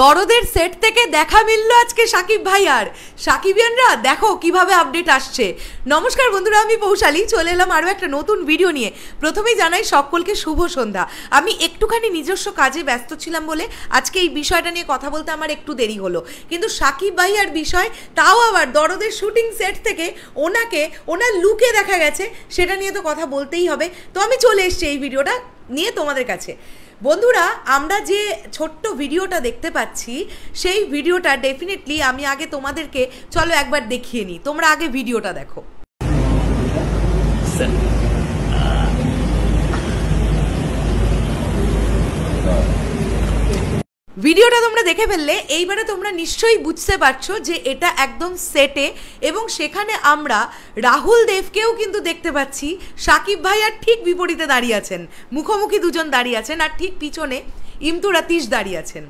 দরদের set থেকে দেখা মিলল আজকে সাকিব ভাই আর সাকিবিয়ানরা দেখো কিভাবে আপডেট আসছে নমস্কার বন্ধুরা আমি পৌশালি চলে এলাম আরও একটা নতুন ভিডিও নিয়ে প্রথমেই জানাই সকলকে শুভ সন্ধ্যা আমি একটুখানি নিজস্ব কাজে ব্যস্ত ছিলাম বলে আজকে এই বিষয়টা নিয়ে কথা বলতে আমার একটু দেরি হলো কিন্তু সাকিব ভাই আর বিষয় তাও আবার দরদের শুটিং সেট থেকে ওনাকে ওনার লুকে দেখা গেছে সেটা নিয়ে তো কথা বলতেই হবে তো আমি চলে এসছি এই ভিডিওটা নিয়ে তোমাদের কাছে বন্ধুরা আমরা যে ছোট্ট ভিডিওটা দেখতে পাচ্ছি সেই ভিডিওটা ডেফিনেটলি আমি আগে তোমাদেরকে চলো একবার দেখিয়ে নিই তোমরা আগে ভিডিওটা দেখো ভিডিওটা তোমরা দেখে ফেললে এইবারে তোমরা নিশ্চয়ই বুঝতে পারছো যে এটা একদম সেটে এবং সেখানে আমরা রাহুল দেবকেও কিন্তু দেখতে পাচ্ছি সাকিব ভাই আর ঠিক বিপরীতে দাঁড়িয়ে আছেন মুখোমুখি দুজন দাঁড়িয়ে আছেন আর ঠিক পিছনে ইমতু রাতিশ দাঁড়িয়ে আছেন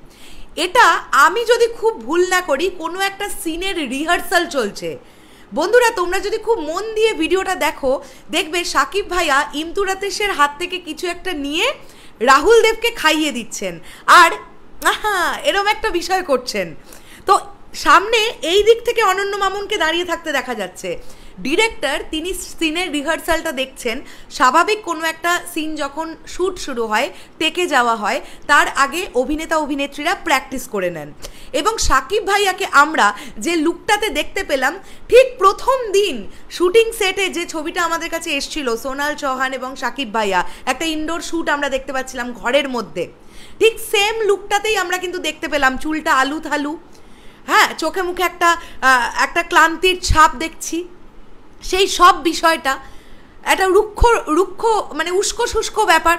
এটা আমি যদি খুব ভুল না করি কোনো একটা সিনের রিহার্সাল চলছে বন্ধুরা তোমরা যদি খুব মন দিয়ে ভিডিওটা দেখো দেখবে সাকিব ভাইয়া ইমতুরাতেশের হাত থেকে কিছু একটা নিয়ে রাহুল দেবকে খাইয়ে দিচ্ছেন আর আহা এরম একটা বিষয় করছেন তো সামনে এই দিক থেকে অনন্য মামুনকে দাঁড়িয়ে থাকতে দেখা যাচ্ছে ডিরেক্টর তিনি সিনের রিহার্সালটা দেখছেন স্বাভাবিক কোনো একটা সিন যখন শ্যুট শুরু হয় টেকে যাওয়া হয় তার আগে অভিনেতা অভিনেত্রীরা প্র্যাকটিস করে নেন এবং সাকিব ভাইয়াকে আমরা যে লুকটাতে দেখতে পেলাম ঠিক প্রথম দিন শুটিং সেটে যে ছবিটা আমাদের কাছে এসছিল সোনাল চৌহান এবং সাকিব ভাইয়া একটা ইনডোর শ্যুট আমরা দেখতে পাচ্ছিলাম ঘরের মধ্যে ঠিক সেম লুকটাতেই আমরা কিন্তু দেখতে পেলাম চুলটা আলু থালু হ্যাঁ চোখে মুখে একটা একটা ক্লান্তির ছাপ দেখছি সেই সব বিষয়টা একটা রুক্ষ রুক্ষ মানে উস্ক শুষ্ক ব্যাপার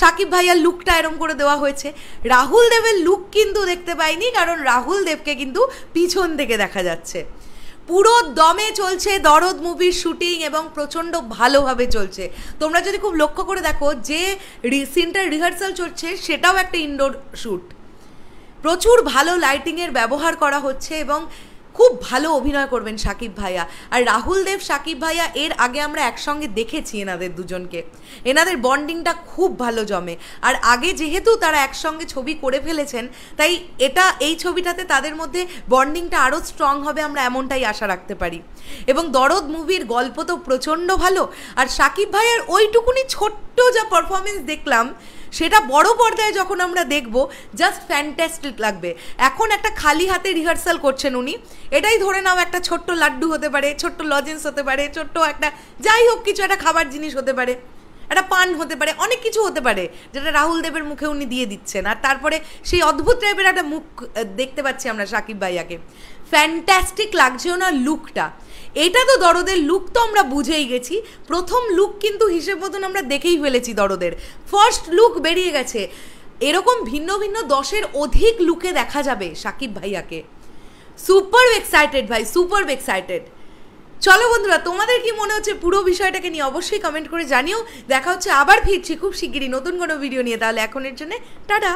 সাকিব ভাইয়ার লুকটা এরম করে দেওয়া হয়েছে রাহুল দেবের লুক কিন্তু দেখতে পাইনি কারণ রাহুল দেবকে কিন্তু পিছন থেকে দেখা যাচ্ছে পুরো দমে চলছে দরদ মুভির শুটিং এবং প্রচণ্ড ভালোভাবে চলছে তোমরা যদি খুব লক্ষ্য করে দেখো যে সিনটার রিহার্সাল চলছে সেটাও একটা ইনডোর শ্যুট প্রচুর ভালো লাইটিংয়ের ব্যবহার করা হচ্ছে এবং খুব ভালো অভিনয় করবেন সাকিব ভাইয়া আর রাহুল দেব সাকিব ভাইয়া এর আগে আমরা একসঙ্গে দেখেছি এনাদের দুজনকে এনাদের বন্ডিংটা খুব ভালো জমে আর আগে যেহেতু তারা একসঙ্গে ছবি করে ফেলেছেন তাই এটা এই ছবিটাতে তাদের মধ্যে বন্ডিংটা আরও স্ট্রং হবে আমরা এমনটাই আশা রাখতে পারি এবং দরদ মুভির গল্প তো প্রচণ্ড ভালো আর সাকিব ভাইয়ার ওইটুকুনি ছোট্ট যা পারফরমেন্স দেখলাম সেটা বড় পর্দায় যখন আমরা দেখব জাস্ট ফ্যান্টাস্টিক লাগবে এখন একটা খালি হাতে রিহার্সাল করছেন উনি এটাই ধরে নাও একটা ছোট্ট লাড্ডু হতে পারে ছোট্ট লজেন্স হতে পারে ছোট্ট একটা যাই হোক কিছু একটা খাবার জিনিস হতে পারে একটা পান হতে পারে অনেক কিছু হতে পারে যেটা রাহুল দেবের মুখে উনি দিয়ে দিচ্ছেন আর তারপরে সেই অদ্ভুত টাইপের একটা মুখ দেখতে পাচ্ছি আমরা সাকিব ভাইয়াকে ফ্যান্টাস্টিক লাগছে ওনার লুকটা এটা তো দরদের লুক তো আমরা বুঝেই গেছি প্রথম লুক কিন্তু হিসেব মতন আমরা দেখেই ফেলেছি দরদের ফার্স্ট লুক বেরিয়ে গেছে এরকম ভিন্ন ভিন্ন দশের অধিক লুকে দেখা যাবে সাকিব ভাইয়াকে সুপার এক্সাইটেড ভাই সুপার এক্সাইটেড চলো বন্ধুরা তোমাদের কি মনে হচ্ছে পুরো বিষয়টাকে নিয়ে অবশ্যই কমেন্ট করে জানিও দেখা হচ্ছে আবার ফিরছি খুব শিগগিরই নতুন কোনো ভিডিও নিয়ে তাহলে এখনের জন্য টাটা